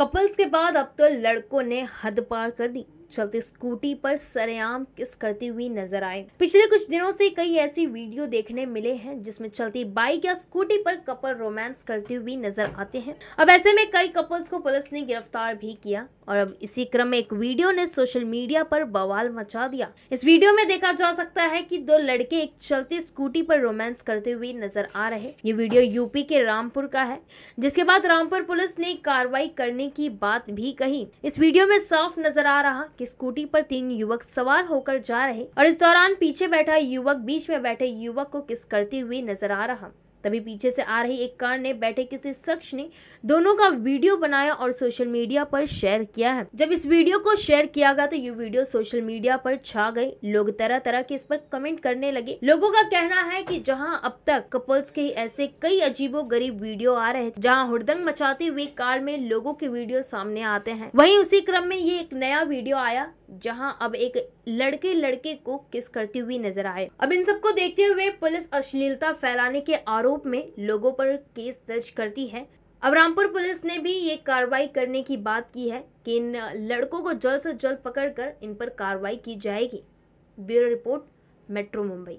couples के बाद अब तो लड़कों ने हद पार कर दी चलते स्कूटी पर सरेआम किस करती हुई नजर आए पिछले कुछ दिनों से कई ऐसी वीडियो देखने मिले हैं जिसमें चलती बाइक या स्कूटी पर कपल रोमांस करते हुए नजर आते हैं अब ऐसे में कई कपल्स को पुलिस ने गिरफ्तार भी किया और अब इसी क्रम में एक वीडियो ने सोशल मीडिया पर बवाल मचा दिया इस वीडियो में देखा जा सकता है कि दो लड़के एक चलती स्कूटी पर रोमांस करते हुए नजर आ रहे ये वीडियो यूपी के रामपुर का है जिसके बाद रामपुर पुलिस ने कार्रवाई करने की बात भी कही इस वीडियो में साफ नजर आ रहा की स्कूटी पर तीन युवक सवार होकर जा रहे और इस दौरान पीछे बैठा युवक बीच में बैठे युवक को किस करते हुए नजर आ रहा तभी पीछे से आ रही एक कार ने बैठे किसी शख्स ने दोनों का वीडियो बनाया और सोशल मीडिया पर शेयर किया है जब इस वीडियो को शेयर किया गया तो ये वीडियो सोशल मीडिया पर छा गई लोग तरह तरह के इस पर कमेंट करने लगे लोगों का कहना है कि जहां अब तक कपल्स के ऐसे कई अजीबो गरीब वीडियो आ रहे थे जहाँ हुड़दंग मचाते हुए कार में लोगों के वीडियो सामने आते हैं वही उसी क्रम में ये एक नया वीडियो आया जहां अब एक लड़के लड़के को किस करती हुई नजर आए अब इन सबको देखते हुए पुलिस अश्लीलता फैलाने के आरोप में लोगों पर केस दर्ज करती है अब रामपुर पुलिस ने भी ये कार्रवाई करने की बात की है कि इन लड़कों को जल्द से जल्द पकड़कर इन पर कार्रवाई की जाएगी ब्यूरो रिपोर्ट मेट्रो मुंबई